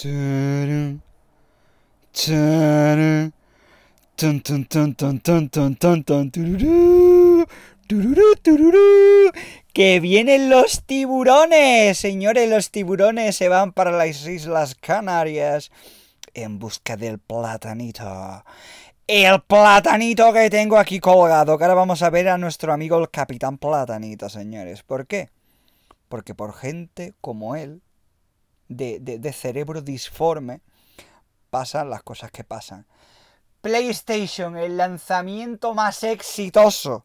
¡Que vienen los tiburones! Señores, los tiburones se van para las Islas Canarias en busca del platanito. El platanito que tengo aquí colgado. Que ahora vamos a ver a nuestro amigo el Capitán Platanito, señores. ¿Por qué? Porque por gente como él de, cerebro disforme, pasan las cosas que pasan. PlayStation, el lanzamiento más exitoso.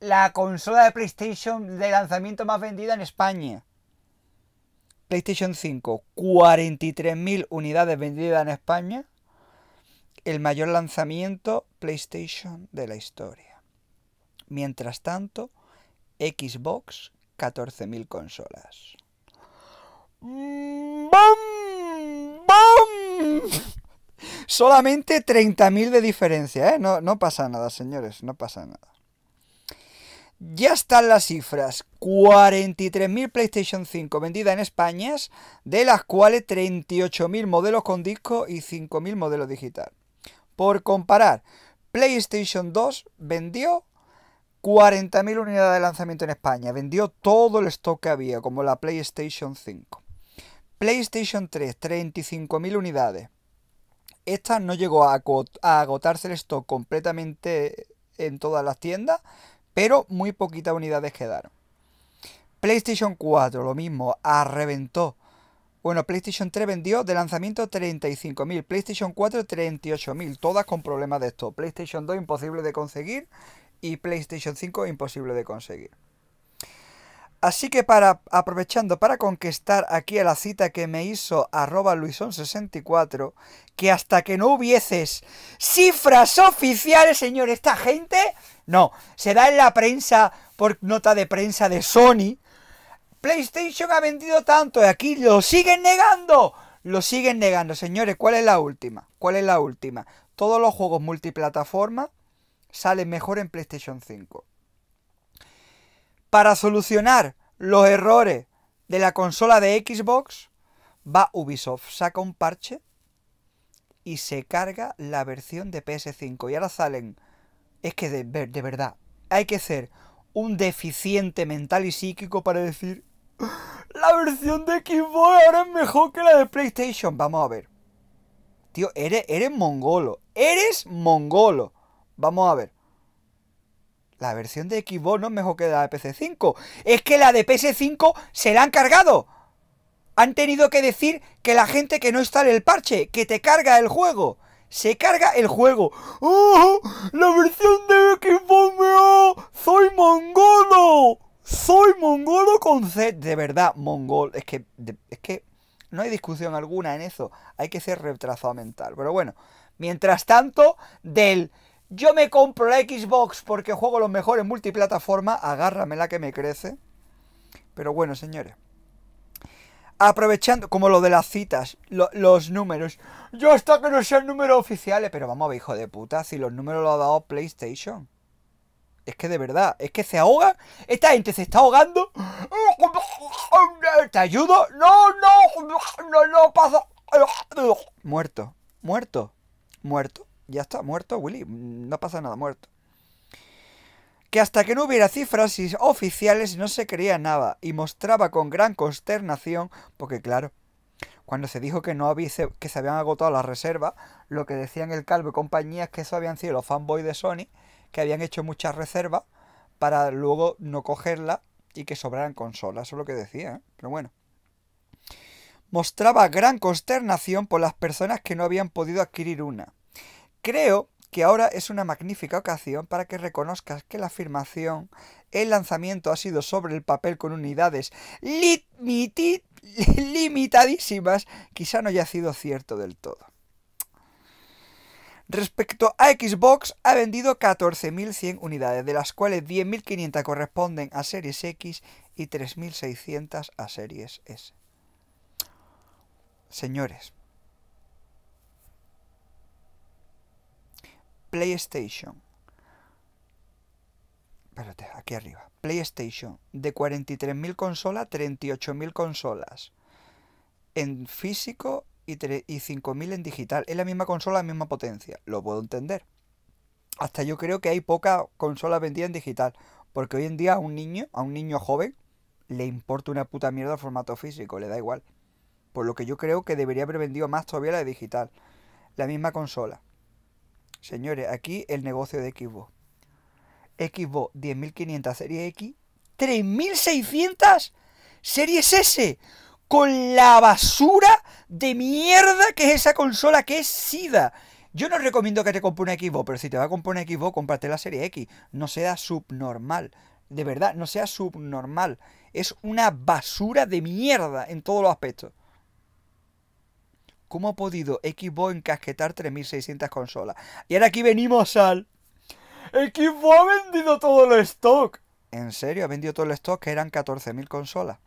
La consola de PlayStation de lanzamiento más vendida en España. PlayStation 5, 43.000 unidades vendidas en España. El mayor lanzamiento PlayStation de la historia. Mientras tanto, Xbox, 14.000 consolas. ¡Bum! Solamente 30.000 de diferencia, ¿eh? No, no pasa nada, señores, no pasa nada. Ya están las cifras. 43.000 PlayStation 5 vendidas en España, de las cuales 38.000 modelos con disco y 5.000 modelos digital. Por comparar, PlayStation 2 vendió 40.000 unidades de lanzamiento en España. Vendió todo el stock que había, como la PlayStation 5. PlayStation 3, 35.000 unidades. Esta no llegó a, agotarse el stock completamente en todas las tiendas, pero muy poquitas unidades quedaron. PlayStation 4, lo mismo, arreventó. Bueno, PlayStation 3 vendió de lanzamiento 35.000, PlayStation 4 38.000, todas con problemas de esto. PlayStation 2 imposible de conseguir y PlayStation 5 imposible de conseguir. Así que para, aprovechando para conquistar aquí a la cita que me hizo arroba luison64, que hasta que no hubieses cifras oficiales, señores, esta gente, no, se da en la prensa, por nota de prensa de Sony, PlayStation ha vendido tanto y aquí lo siguen negando, lo siguen negando, señores, ¿cuál es la última? ¿Cuál es la última? Todos los juegos multiplataforma salen mejor en PlayStation 5. Para solucionar los errores de la consola de Xbox, va Ubisoft, saca un parche y se carga la versión de PS5. Y ahora salen. Es que de, de verdad, hay que ser un deficiente mental y psíquico para decir. Ah, la versión de Xbox ahora es mejor que la de PlayStation. Vamos a ver. Tío, eres, eres mongolo. Eres mongolo. Vamos a ver. La versión de Xbox no es mejor que la de PC 5 Es que la de PS5 se la han cargado. Han tenido que decir que la gente que no está en el parche, que te carga el juego. Se carga el juego. ¡Oh! ¡La versión de Xbox meo. ¡Soy mongolo! ¡Soy mongolo con C. De verdad, mongol. Es que, es que no hay discusión alguna en eso. Hay que ser retrasado mental. Pero bueno, mientras tanto, del yo me compro la Xbox porque juego los mejores multiplataforma. Agárrame la que me crece. Pero bueno, señores. Aprovechando, como lo de las citas, los números. Yo hasta que no sean números oficiales. Pero vamos a ver, hijo de puta, si los números los ha dado PlayStation. Es que de verdad, es que se ahoga. Esta gente se está ahogando. ¿Te ayudo? No, no, no, no, pasa. Muerto, muerto, muerto. Ya está, muerto Willy, mm, no pasa nada, muerto. Que hasta que no hubiera cifras oficiales no se creía nada y mostraba con gran consternación, porque claro, cuando se dijo que no había, que se habían agotado las reservas, lo que decían el Calvo y compañía es que eso habían sido los fanboys de Sony, que habían hecho muchas reservas para luego no cogerla y que sobraran consolas, eso es lo que decía, ¿eh? pero bueno mostraba gran consternación por las personas que no habían podido adquirir una. Creo que ahora es una magnífica ocasión para que reconozcas que la afirmación, el lanzamiento ha sido sobre el papel con unidades limitadísimas, quizá no haya sido cierto del todo. Respecto a Xbox, ha vendido 14.100 unidades, de las cuales 10.500 corresponden a Series X y 3.600 a Series S. Señores, PlayStation. Espérate, aquí arriba. PlayStation. De 43.000 consolas, 38.000 consolas. En físico y, y 5.000 en digital. Es la misma consola, la misma potencia. Lo puedo entender. Hasta yo creo que hay poca consola vendida en digital. Porque hoy en día a un niño, a un niño joven, le importa una puta mierda el formato físico, le da igual. Por lo que yo creo que debería haber vendido más todavía la de digital. La misma consola. Señores, aquí el negocio de Xbox. Xbox 10.500 serie X, 3.600 Series S, con la basura de mierda que es esa consola que es SIDA. Yo no recomiendo que te compre una Xbox, pero si te va a comprar una Xbox, comparte la serie X. No sea subnormal. De verdad, no sea subnormal. Es una basura de mierda en todos los aspectos. ¿Cómo ha podido Xbox encasquetar 3.600 consolas? Y ahora aquí venimos al... Xbox ha vendido todo el stock. En serio, ha vendido todo el stock, que eran 14.000 consolas.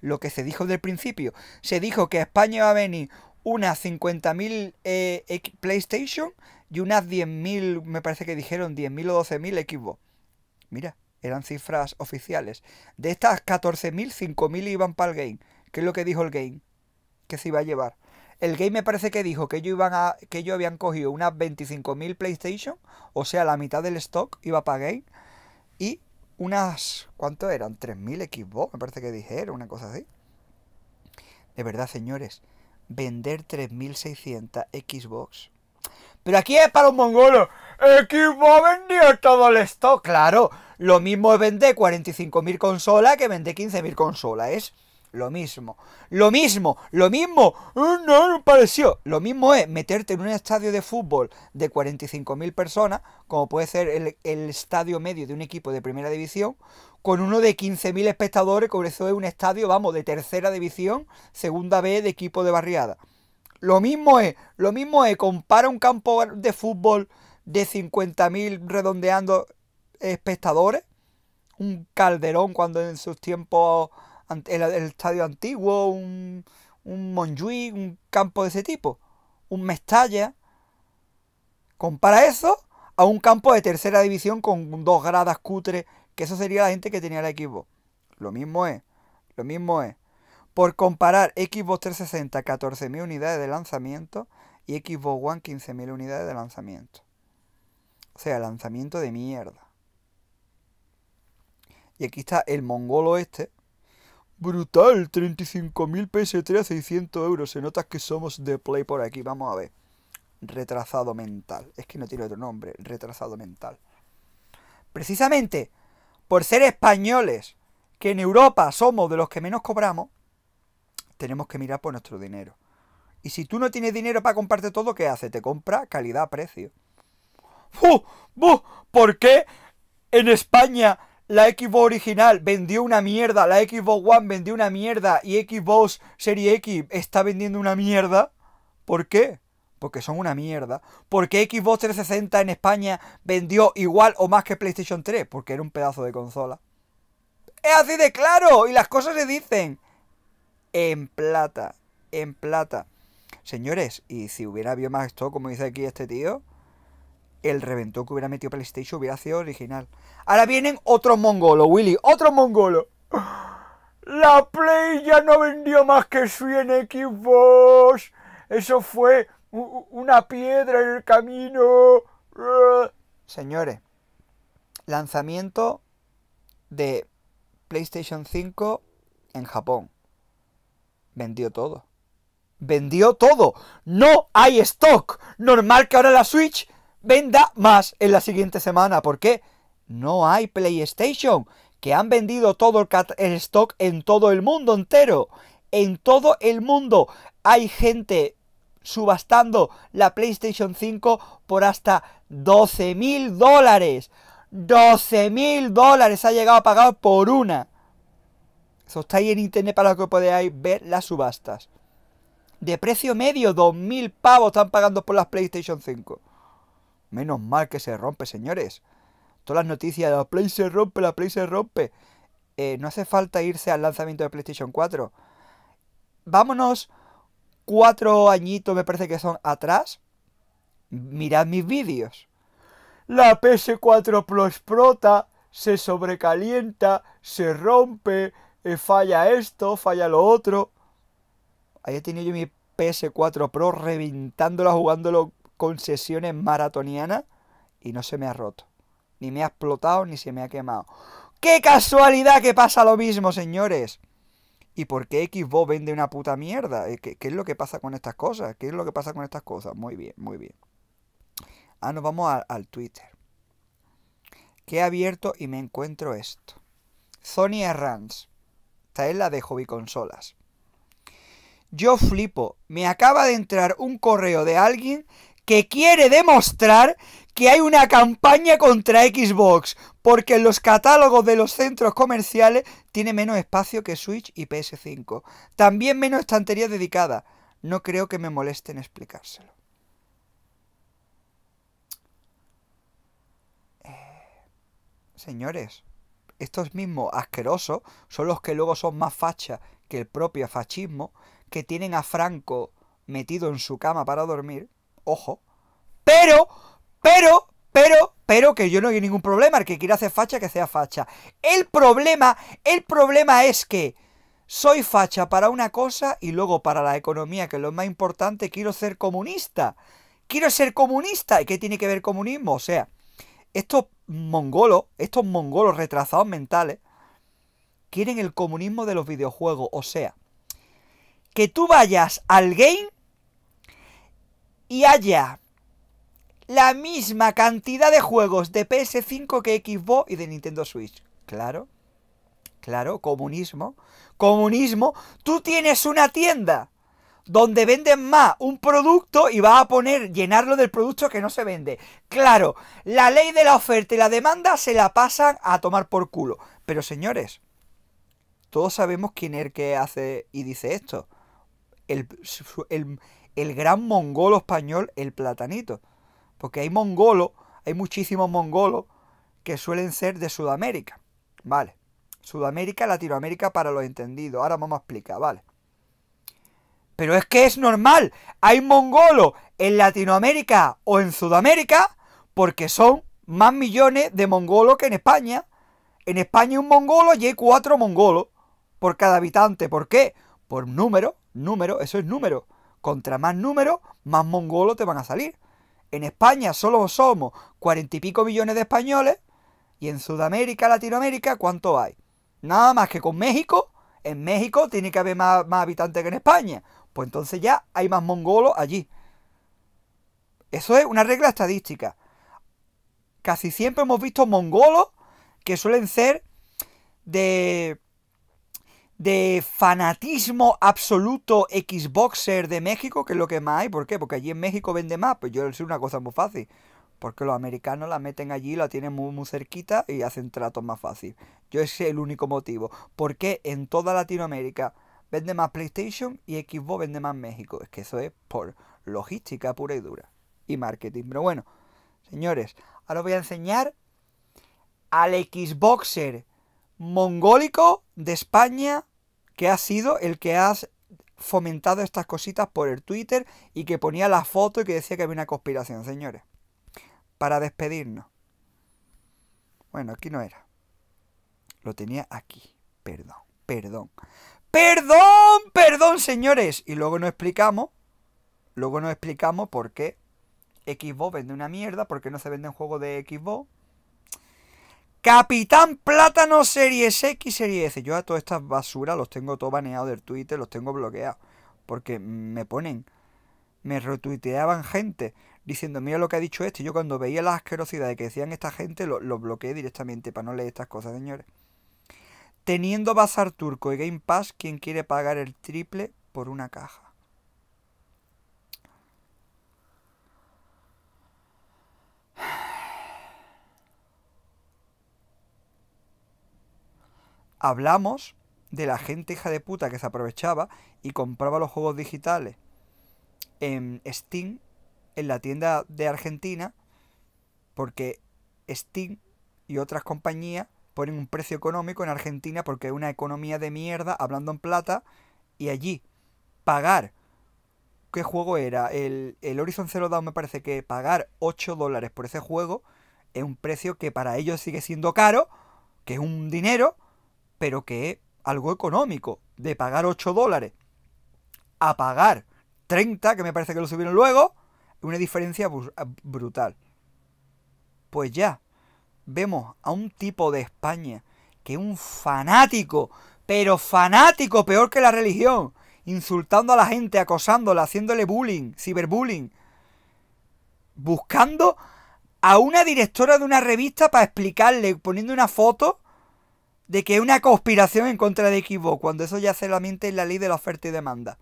Lo que se dijo del principio. Se dijo que a España va a venir unas 50.000 eh, PlayStation y unas 10.000, me parece que dijeron 10.000 o 12.000 Xbox. Mira, eran cifras oficiales. De estas 14.000, 5.000 iban para el game. ¿Qué es lo que dijo el game? Que se iba a llevar. El game me parece que dijo que ellos, iban a, que habían cogido unas 25.000 PlayStation, o sea, la mitad del stock iba para game, y unas, ¿cuánto eran? 3.000 Xbox, me parece que dijeron, una cosa así. De verdad, señores, vender 3.600 Xbox. Pero aquí es para los mongolos. Xbox vendió todo el stock. Claro, lo mismo es vender 45.000 consolas que vender 15.000 consolas. Es lo mismo. Lo mismo. Lo mismo. Mm, no, me pareció. Lo mismo es meterte en un estadio de fútbol de 45.000 personas, como puede ser el, estadio medio de un equipo de primera división, con uno de 15.000 espectadores, como eso es un estadio, vamos, de tercera división, segunda B de equipo de barriada. Lo mismo es. Lo mismo es. Compara un campo de fútbol de 50.000 redondeando espectadores. Un calderón cuando en sus tiempos el, estadio antiguo, un, un un campo de ese tipo, un Mestalla. Compara eso a un campo de tercera división con dos gradas cutre que eso sería la gente que tenía el equipo. Lo mismo es, lo mismo es. Por comparar Xbox 360 14.000 unidades de lanzamiento y Xbox One 15.000 unidades de lanzamiento. O sea, lanzamiento de mierda. Y aquí está el mongolo este, Brutal, 35.000 PS3 600 euros. Se nota que somos de Play por aquí. Vamos a ver. Retrasado mental. Es que no tiene otro nombre. Retrasado mental. Precisamente por ser españoles, que en Europa somos de los que menos cobramos, tenemos que mirar por nuestro dinero. Y si tú no tienes dinero para comprarte todo, ¿qué hace? Te compra calidad-precio. ¿Por qué en España la Xbox original vendió una mierda, la Xbox One vendió una mierda y Xbox Serie X está vendiendo una mierda. ¿Por qué? Porque son una mierda. Porque Xbox 360 en España vendió igual o más que PlayStation 3? Porque era un pedazo de consola. Es así de claro y las cosas se dicen. En plata, en plata. Señores, y si hubiera habido más esto, como dice aquí este tío, el reventó que hubiera metido PlayStation hubiera sido original. Ahora vienen otros mongolo Willy, otros mongolo! La Play ya no vendió más que su en Xbox. Eso fue una piedra en el camino. Señores, lanzamiento de PlayStation 5 en Japón. Vendió todo. Vendió todo. No hay stock. Normal que ahora la Switch venda más en la siguiente semana. ¿Por qué? No hay PlayStation, que han vendido todo el, stock en todo el mundo entero. En todo el mundo hay gente subastando la PlayStation 5 por hasta 12 mil dólares. 12 mil dólares ha llegado a pagar por una. Eso está ahí en internet para que podáis ver las subastas. De precio medio, 2.000 pavos están pagando por las PlayStation 5. Menos mal que se rompe, señores. Todas las noticias de la Play se rompe, la Play se rompe. Eh, no hace falta irse al lanzamiento de PlayStation 4. Vámonos cuatro añitos, me parece que son, atrás. Mirad mis vídeos. La PS4 Pro explota, se sobrecalienta, se rompe, eh, falla esto, falla lo otro. Ahí he tenido yo mi PS4 Pro reventándola, jugándolo concesiones maratonianas y no se me ha roto. Ni me ha explotado ni se me ha quemado. ¡Qué casualidad que pasa lo mismo, señores! ¿Y por qué Xbox vende una puta mierda? Eh, ¿Qué, es lo que pasa con estas cosas? ¿Qué es lo que pasa con estas cosas? Muy bien, muy bien. Ah, nos vamos al Twitter. Que he abierto y me encuentro esto. Sony Errants Esta es la de Hobby Consolas. Yo flipo. Me acaba de entrar un correo de alguien que quiere demostrar que hay una campaña contra Xbox, porque en los catálogos de los centros comerciales tiene menos espacio que Switch y PS5. También menos estantería dedicada. No creo que me molesten explicárselo. Eh, señores, estos mismos asquerosos son los que luego son más fachas que el propio fascismo, que tienen a Franco metido en su cama para dormir ojo. Pero, pero, pero, pero que yo no hay ningún problema. El que quiera hacer facha, que sea facha. El problema, el problema es que soy facha para una cosa y luego para la economía, que es lo más importante, quiero ser comunista. Quiero ser comunista. ¿Y qué tiene que ver comunismo? O sea, estos mongolos, estos mongolos retrasados mentales, quieren el comunismo de los videojuegos. O sea, que tú vayas al game y haya la misma cantidad de juegos de PS5 que Xbox y de Nintendo Switch. Claro, claro, comunismo. Comunismo, tú tienes una tienda donde venden más un producto y vas a poner, llenarlo del producto que no se vende. Claro, la ley de la oferta y la demanda se la pasan a tomar por culo. Pero señores, todos sabemos quién es el que hace y dice esto. El, el, el gran mongolo español, el platanito. Porque hay mongolos, hay muchísimos mongolos que suelen ser de Sudamérica. Vale. Sudamérica, Latinoamérica para los entendidos. Ahora vamos a explicar, vale. Pero es que es normal. Hay mongolos en Latinoamérica o en Sudamérica porque son más millones de mongolos que en España. En España un mongolo y hay cuatro mongolos por cada habitante. ¿Por qué? Por número, número, eso es número. Contra más números, más mongolos te van a salir. En España solo somos cuarenta y pico millones de españoles. Y en Sudamérica, Latinoamérica, ¿cuánto hay? Nada más que con México. En México tiene que haber más, más habitantes que en España. Pues entonces ya hay más mongolos allí. Eso es una regla estadística. Casi siempre hemos visto mongolos que suelen ser de de fanatismo absoluto Xboxer de México, que es lo que más hay. ¿Por qué? Porque allí en México vende más. Pues yo sé una cosa muy fácil. Porque los americanos la meten allí, la tienen muy, muy cerquita y hacen tratos más fácil. Yo ese es el único motivo. Porque en toda Latinoamérica vende más PlayStation y Xbox vende más México. Es que eso es por logística pura y dura. Y marketing. Pero bueno, señores, ahora os voy a enseñar al Xboxer mongólico de España que ha sido el que has fomentado estas cositas por el Twitter y que ponía la foto y que decía que había una conspiración, señores. Para despedirnos. Bueno, aquí no era. Lo tenía aquí. Perdón, perdón. Perdón, perdón, señores. Y luego nos explicamos. Luego nos explicamos por qué Xbox vende una mierda, por qué no se vende un juego de Xbox Capitán Plátano Series X, Series S. Yo a todas estas basuras los tengo todo baneado del Twitter, los tengo bloqueados. Porque me ponen, me retuiteaban gente diciendo, mira lo que ha dicho este. Yo cuando veía las asquerosidades que decían esta gente, los bloqueé directamente para no leer estas cosas, señores. Teniendo Bazar Turco y Game Pass, ¿quién quiere pagar el triple por una caja? hablamos de la gente hija de puta que se aprovechaba y compraba los juegos digitales en Steam, en la tienda de Argentina, porque Steam y otras compañías ponen un precio económico en Argentina porque es una economía de mierda, hablando en plata, y allí pagar, ¿qué juego era? El, el Horizon Zero Dawn me parece que pagar 8 dólares por ese juego es un precio que para ellos sigue siendo caro, que es un dinero, pero que es algo económico, de pagar 8 dólares a pagar 30, que me parece que lo subieron luego, una diferencia ah, brutal. Pues ya, vemos a un tipo de España que es un fanático, pero fanático, peor que la religión, insultando a la gente, acosándola, haciéndole bullying, ciberbullying, buscando a una directora de una revista para explicarle, poniendo una foto de que es una conspiración en contra de Xbox, cuando eso ya se lamenta en la ley de la oferta y demanda.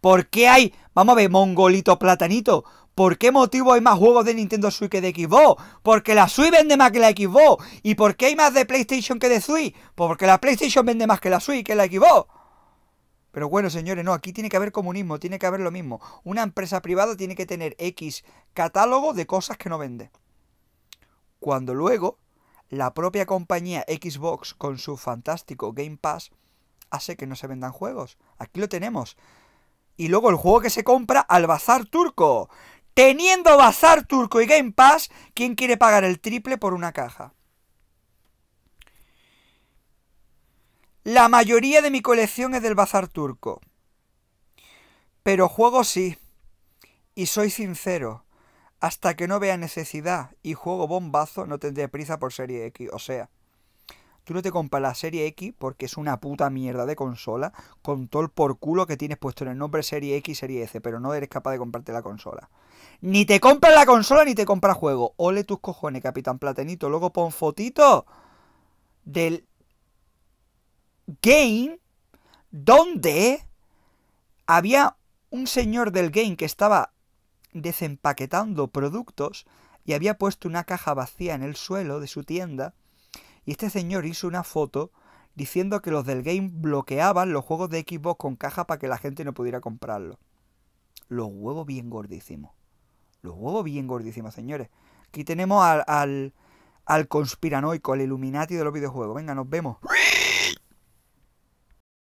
¿Por qué hay, vamos a ver, mongolito platanito? ¿Por qué motivo hay más juegos de Nintendo Switch que de Xbox? Porque la Switch vende más que la Xbox. ¿Y por qué hay más de PlayStation que de Switch? Porque la PlayStation vende más que la Switch que la Xbox. Pero bueno, señores, no, aquí tiene que haber comunismo, tiene que haber lo mismo. Una empresa privada tiene que tener X catálogo de cosas que no vende. Cuando luego la propia compañía Xbox con su fantástico Game Pass hace que no se vendan juegos. Aquí lo tenemos. Y luego el juego que se compra al bazar turco. Teniendo bazar turco y Game Pass, ¿quién quiere pagar el triple por una caja? La mayoría de mi colección es del bazar turco. Pero juego sí. Y soy sincero. Hasta que no vea necesidad y juego bombazo, no tendré prisa por Serie X. O sea, tú no te compras la Serie X porque es una puta mierda de consola con todo el por culo que tienes puesto en el nombre Serie X, Serie S, pero no eres capaz de comprarte la consola. Ni te compras la consola ni te compras juego. Ole tus cojones, Capitán Platenito. Luego pon fotito del game donde había un señor del game que estaba desempaquetando productos y había puesto una caja vacía en el suelo de su tienda y este señor hizo una foto diciendo que los del game bloqueaban los juegos de Xbox con caja para que la gente no pudiera comprarlo. Los huevos bien gordísimos. Los huevos bien gordísimos, señores. Aquí tenemos al, al, al conspiranoico, al Illuminati de los videojuegos. Venga, nos vemos.